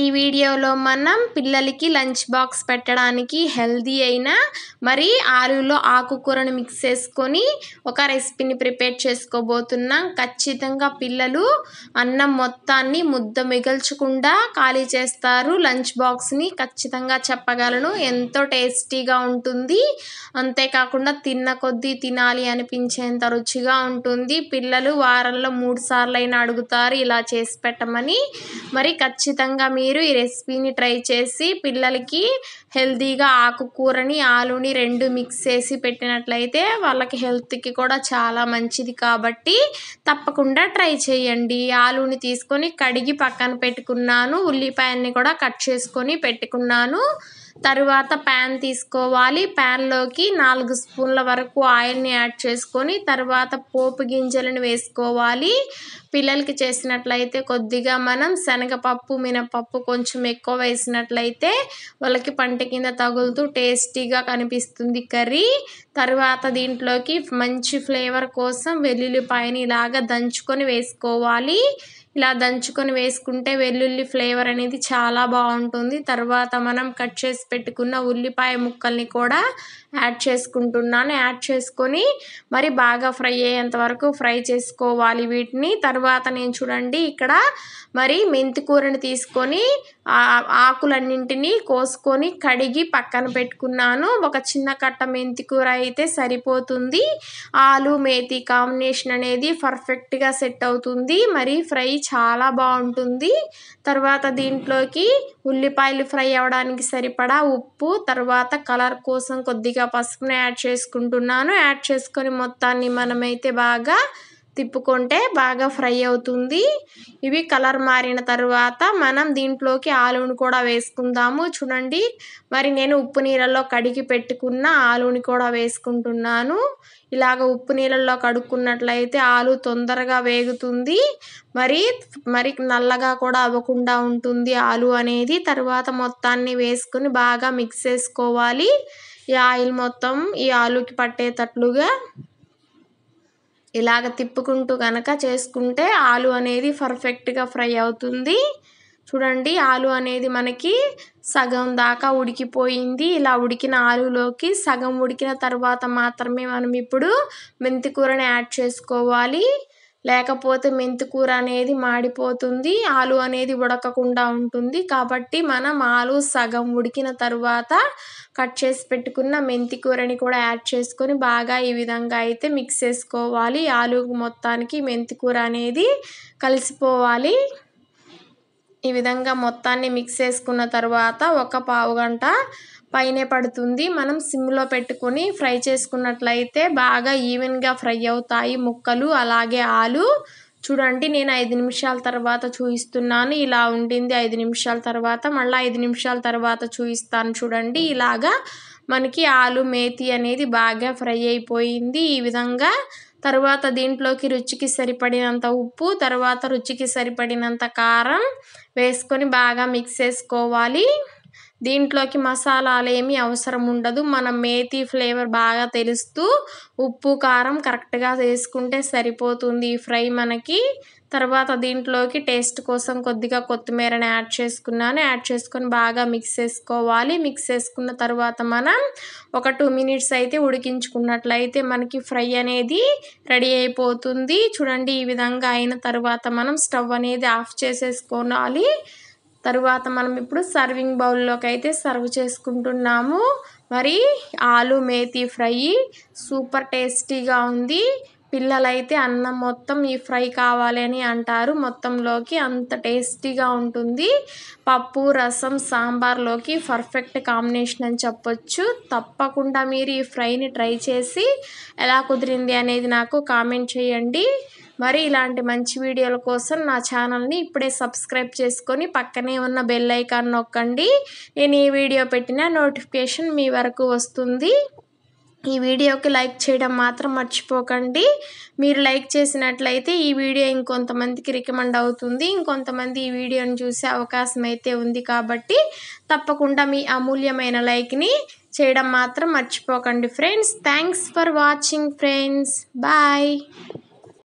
ఈ వీడియోలో మనం పిల్లలకి లంచ్ బాక్స్ పెట్టడానికి హెల్దీ అయిన మరి ఆలూలో ఆకుకూరను మిక్స్ చేసుకొని ఒక రెసిపీని ప్రిపేర్ చేసుకోబోతున్నాం ఖచ్చితంగా పిల్లలు అన్నం మొత్తాన్ని ముద్ద మిగల్చకుండా ఖాళీ చేస్తారు లంచ్ బాక్స్ని ఖచ్చితంగా చెప్పగలను ఎంతో టేస్టీగా ఉంటుంది అంతేకాకుండా తిన్న కొద్దీ తినాలి అనిపించేంత రుచిగా ఉంటుంది పిల్లలు వారంలో మూడు సార్లు అయినా అడుగుతారు ఇలా చేసి పెట్టమని మరి ఖచ్చితంగా మీరు మీరు ఈ రెసిపీని ట్రై చేసి పిల్లలకి హెల్తీగా ఆకుకూరని ఆలుని రెండు మిక్స్ చేసి పెట్టినట్లయితే వాళ్ళకి హెల్త్కి కూడా చాలా మంచిది కాబట్టి తప్పకుండా ట్రై చేయండి ఆలుని తీసుకొని కడిగి పక్కన పెట్టుకున్నాను ఉల్లిపాయల్ని కూడా కట్ చేసుకొని పెట్టుకున్నాను తరువాత ప్యాన్ తీసుకోవాలి ప్యాన్లోకి నాలుగు స్పూన్ల వరకు ఆయిల్ని యాడ్ చేసుకొని తర్వాత పోపు గింజలను వేసుకోవాలి పిల్లలకి చేసినట్లయితే కొద్దిగా మనం శనగపప్పు మినపప్పు కొంచెం ఎక్కువ వేసినట్లయితే వాళ్ళకి పంట కింద తగులుతూ టేస్టీగా కనిపిస్తుంది కర్రీ తర్వాత దీంట్లోకి మంచి ఫ్లేవర్ కోసం వెల్లుల్లిపాయని ఇలాగ దంచుకొని వేసుకోవాలి ఇలా దంచుకొని వేసుకుంటే వెల్లుల్లి ఫ్లేవర్ అనేది చాలా బాగుంటుంది తర్వాత మనం కట్ చేసి పెట్టుకున్న ఉల్లిపాయ ముక్కల్ని కూడా యాడ్ చేసుకుంటున్నాను యాడ్ చేసుకొని మరి బాగా ఫ్రై అయ్యేంత వరకు ఫ్రై చేసుకోవాలి వీటిని తర్వాత నేను చూడండి ఇక్కడ మరి మెంతి కూరని తీసుకొని ఆకులన్నింటినీ కోసుకొని కడిగి పక్కన పెట్టుకున్నాను ఒక చిన్న కట్ట మెంతి కూర అయితే సరిపోతుంది ఆలు మేతి కాంబినేషన్ అనేది పర్ఫెక్ట్గా సెట్ అవుతుంది మరి ఫ్రై చాలా బాగుంటుంది తర్వాత దీంట్లోకి ఉల్లిపాయలు ఫ్రై అవ్వడానికి సరిపడా ఉప్పు తర్వాత కలర్ కోసం కొద్దిగా పసుపుని యాడ్ చేసుకుంటున్నాను యాడ్ చేసుకొని మొత్తాన్ని మనమైతే బాగా తిప్పుకుంటే బాగా ఫ్రై అవుతుంది ఇవి కలర్ మారిన తర్వాత మనం దీంట్లోకి ఆలుని కూడా వేసుకుందాము చూడండి మరి నేను ఉప్పు నీళ్ళల్లో కడిగి పెట్టుకున్న ఆలుని కూడా వేసుకుంటున్నాను ఇలాగ ఉప్పు నీళ్ళల్లో కడుక్కున్నట్లయితే ఆలు తొందరగా వేగుతుంది మరి మరి నల్లగా కూడా అవ్వకుండా ఉంటుంది ఆలు అనేది తర్వాత మొత్తాన్ని వేసుకుని బాగా మిక్స్ చేసుకోవాలి ఈ ఆయిల్ మొత్తం ఈ ఆలుకి పట్టేటట్లుగా ఇలాగ తిప్పుకుంటూ కనుక చేసుకుంటే ఆలు అనేది పర్ఫెక్ట్గా ఫ్రై అవుతుంది చూడండి ఆలు అనేది మనకి సగం దాకా ఉడికిపోయింది ఇలా ఉడికిన ఆలులోకి సగం ఉడికిన తర్వాత మాత్రమే మనం ఇప్పుడు మెంతికూరని యాడ్ చేసుకోవాలి లేకపోతే మెంతికూర అనేది మాడిపోతుంది ఆలు అనేది ఉడకకుండా ఉంటుంది కాబట్టి మనం ఆలు సగం ఉడికిన తర్వాత కట్ చేసి పెట్టుకున్న మెంతి కూరని కూడా యాడ్ చేసుకొని బాగా ఈ విధంగా అయితే మిక్స్ చేసుకోవాలి ఆలు మొత్తానికి మెంతి కూర అనేది కలిసిపోవాలి ఈ విధంగా మొత్తాన్ని మిక్స్ చేసుకున్న తర్వాత ఒక పావు గంట పైనే పడుతుంది మనం సిమ్లో పెట్టుకుని ఫ్రై చేసుకున్నట్లయితే బాగా ఈవెన్గా ఫ్రై అవుతాయి ముక్కలు అలాగే ఆలు చూడండి నేను ఐదు నిమిషాల తర్వాత చూపిస్తున్నాను ఇలా ఉండింది ఐదు నిమిషాల తర్వాత మళ్ళీ ఐదు నిమిషాల తర్వాత చూపిస్తాను చూడండి ఇలాగా మనకి ఆలు మేతి అనేది బాగా ఫ్రై అయిపోయింది ఈ విధంగా తర్వాత దీంట్లోకి రుచికి సరిపడినంత ఉప్పు తర్వాత రుచికి సరిపడినంత కారం వేసుకొని బాగా మిక్స్ చేసుకోవాలి దీంట్లోకి మసాలాలు ఏమీ అవసరం ఉండదు మనం మేతి ఫ్లేవర్ బాగా తెలుస్తూ ఉప్పు కారం కరెక్ట్గా వేసుకుంటే సరిపోతుంది ఈ ఫ్రై మనకి తర్వాత దీంట్లోకి టేస్ట్ కోసం కొద్దిగా కొత్తిమీరని యాడ్ చేసుకున్నాను యాడ్ చేసుకొని బాగా మిక్స్ చేసుకోవాలి మిక్స్ చేసుకున్న తర్వాత మనం ఒక టూ మినిట్స్ అయితే ఉడికించుకున్నట్లయితే మనకి ఫ్రై అనేది రెడీ అయిపోతుంది చూడండి ఈ విధంగా అయిన తర్వాత మనం స్టవ్ అనేది ఆఫ్ చేసేసుకోవాలి తరువాత మనం ఇప్పుడు సర్వింగ్ బౌల్లోకి అయితే సర్వ్ చేసుకుంటున్నాము మరి ఆలు మేతి ఫ్రై సూపర్ టేస్టీగా ఉంది పిల్లలైతే అన్నం మొత్తం ఈ ఫ్రై కావాలి అని అంటారు మొత్తంలోకి అంత టేస్టీగా ఉంటుంది పప్పు రసం సాంబార్లోకి పర్ఫెక్ట్ కాంబినేషన్ అని చెప్పొచ్చు తప్పకుండా మీరు ఈ ఫ్రైని ట్రై చేసి ఎలా కుదిరింది అనేది నాకు కామెంట్ చేయండి మరి ఇలాంటి మంచి వీడియోల కోసం నా ఛానల్ని ఇప్పుడే సబ్స్క్రైబ్ చేసుకొని పక్కనే ఉన్న బెల్ ఐకాన్ నొక్కండి నేను ఈ వీడియో పెట్టిన నోటిఫికేషన్ మీ వరకు వస్తుంది ఈ వీడియోకి లైక్ చేయడం మాత్రం మర్చిపోకండి మీరు లైక్ చేసినట్లయితే ఈ వీడియో ఇంకొంతమందికి రికమెండ్ అవుతుంది ఇంకొంతమంది ఈ వీడియోని చూసే అవకాశం అయితే ఉంది కాబట్టి తప్పకుండా మీ అమూల్యమైన లైక్ని చేయడం మాత్రం మర్చిపోకండి friends thanks for watching friends bye